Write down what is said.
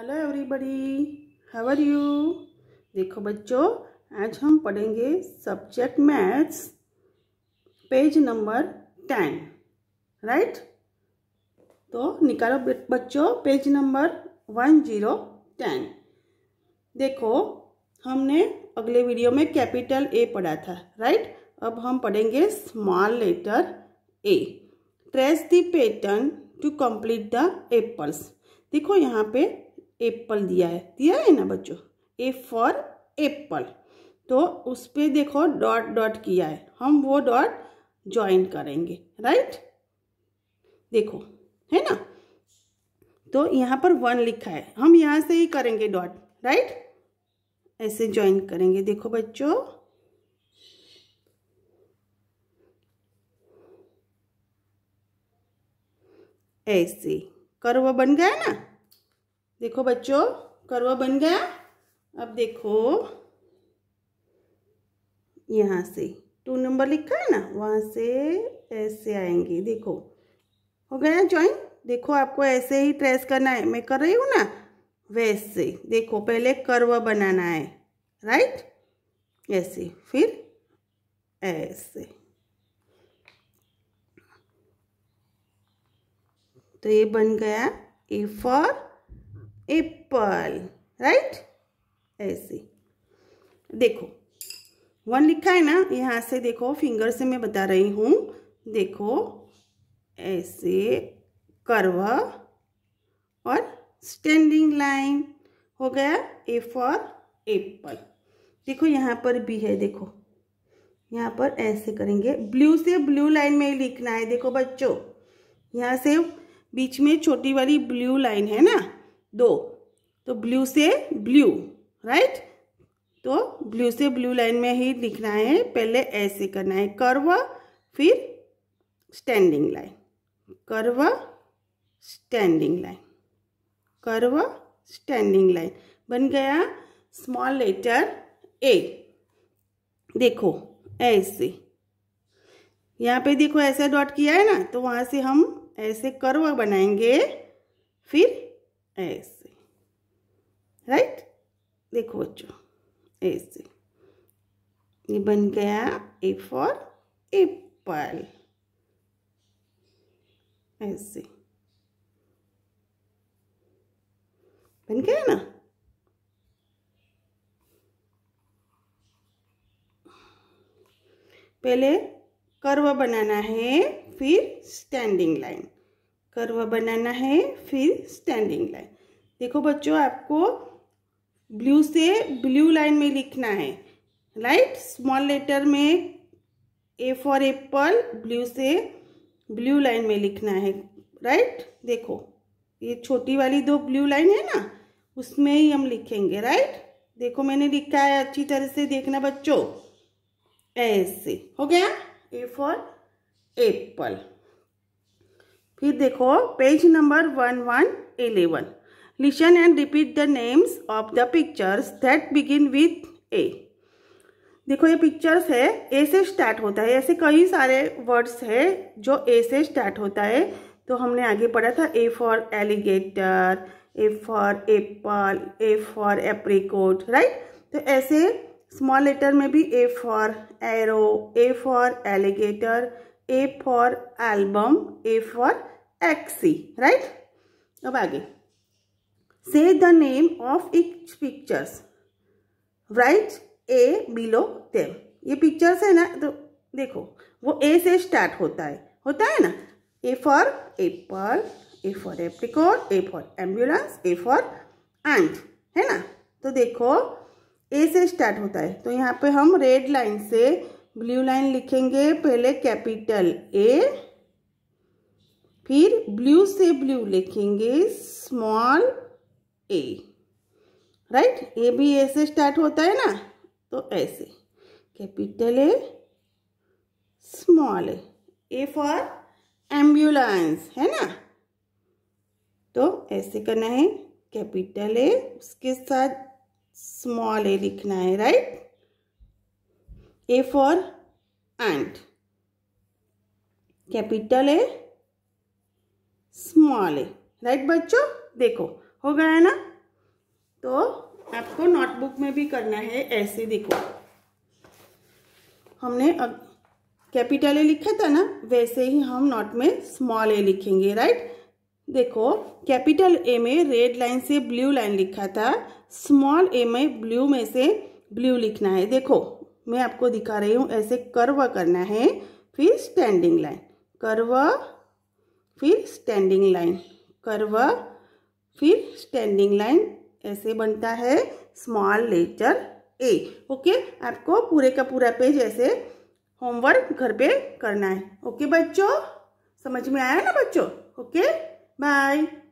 hello everybody how are you देखो बच्चों आज हम पढ़ेंगे subject maths page number ten right तो निकालो बच्चों page number one zero ten देखो हमने अगले वीडियो में कैपिटल ए पढ़ा था राइट अब हम पढ़ेंगे small letter A trace the pattern to complete the apples देखो यहाँ पे एप्पल दिया है दिया है ना बच्चों ए फॉर एप्पल तो उस पर देखो डॉट डॉट किया है हम वो डॉट ज्वाइन करेंगे राइट देखो है ना तो यहाँ पर वन लिखा है हम यहाँ से ही करेंगे डॉट राइट ऐसे ज्वाइन करेंगे देखो बच्चों ऐसे कर्व बन गया ना देखो बच्चों करवा बन गया अब देखो यहाँ से टू नंबर लिखा है ना वहाँ से ऐसे आएंगे देखो हो गया ज्वाइन देखो आपको ऐसे ही ट्रेस करना है मैं कर रही हूँ ना वैसे देखो पहले करवा बनाना है राइट ऐसे फिर ऐसे तो ये बन गया ए फॉर एप्पल राइट ऐसे देखो वन लिखा है ना यहाँ से देखो फिंगर से मैं बता रही हूँ देखो ऐसे कर्व और स्टैंडिंग लाइन हो गया ए फॉर एप्पल देखो यहाँ पर भी है देखो यहाँ पर ऐसे करेंगे ब्लू से ब्लू लाइन में लिखना है देखो बच्चों यहाँ से बीच में छोटी वाली ब्लू लाइन है ना दो तो ब्लू से ब्लू राइट तो ब्लू से ब्लू लाइन में ही लिखना है पहले ऐसे करना है कर्व फिर standing line curve standing line curve standing line बन गया स्मॉल लेटर ए देखो ऐसे यहाँ पे देखो ऐसे डॉट किया है ना तो वहाँ से हम ऐसे कर्व बनाएंगे फिर ऐसे राइट देखो बच्चों ऐसे ये बन गया ए फॉर एप्पल ऐसे बन गया ना पहले कर्व बनाना है फिर स्टैंडिंग लाइन करवा बनाना है फिर स्टैंडिंग लाइन देखो बच्चों आपको ब्लू से ब्लू लाइन में लिखना है राइट स्मॉल लेटर में ए फॉर एप्पल ब्लू से ब्लू लाइन में लिखना है राइट देखो ये छोटी वाली दो ब्लू लाइन है ना उसमें ही हम लिखेंगे राइट देखो मैंने लिखा है अच्छी तरह से देखना बच्चों ऐसे हो गया ए फॉर एप्पल फिर देखो page number one one eleven listen and repeat the names of the pictures that begin with A देखो ये पिक्चर्स है ए से स्टार्ट होता है ऐसे कई सारे वर्ड्स है जो ए से स्टार्ट होता है तो हमने आगे पढ़ा था A for alligator A for apple A for apricot right तो ऐसे स्मॉल लेटर में भी A for arrow A for alligator A for album A for axe right अब आगे से the name of each pictures right A below them ये pictures है ना तो देखो वो ए से स्टार्ट होता है होता है ना A for apple A for apricot A for ambulance A for ant है ना तो देखो ए से स्टार्ट होता है तो यहाँ पे हम रेड लाइन से ब्लू लाइन लिखेंगे पहले कैपिटल ए फिर ब्लू से ब्लू लिखेंगे स्मॉल ए राइट ए भी ए से स्टार्ट होता है ना तो ऐसे capital A small A A for ambulance है ना तो ऐसे करना है कैपिटल ए उसके साथ स्मॉल ए लिखना है right A for and capital A small A right बच्चों देखो हो गया है ना तो आपको नोटबुक में भी करना है ऐसे देखो हमने अब कैपिटल ए लिखा था ना वैसे ही हम नोट में स्मॉल ए लिखेंगे राइट देखो कैपिटल ए में रेड लाइन से ब्लू लाइन लिखा था स्मॉल ए में ब्लू में से ब्लू लिखना है देखो मैं आपको दिखा रही हूँ ऐसे कर्व करना है फिर स्टैंडिंग लाइन कर्व फिर स्टैंडिंग लाइन कर्व फिर स्टैंडिंग लाइन ऐसे बनता है स्मॉल लेटर ए ओके आपको पूरे का पूरा पेज ऐसे होमवर्क घर पे करना है ओके बच्चों समझ में आया ना बच्चों ओके बाय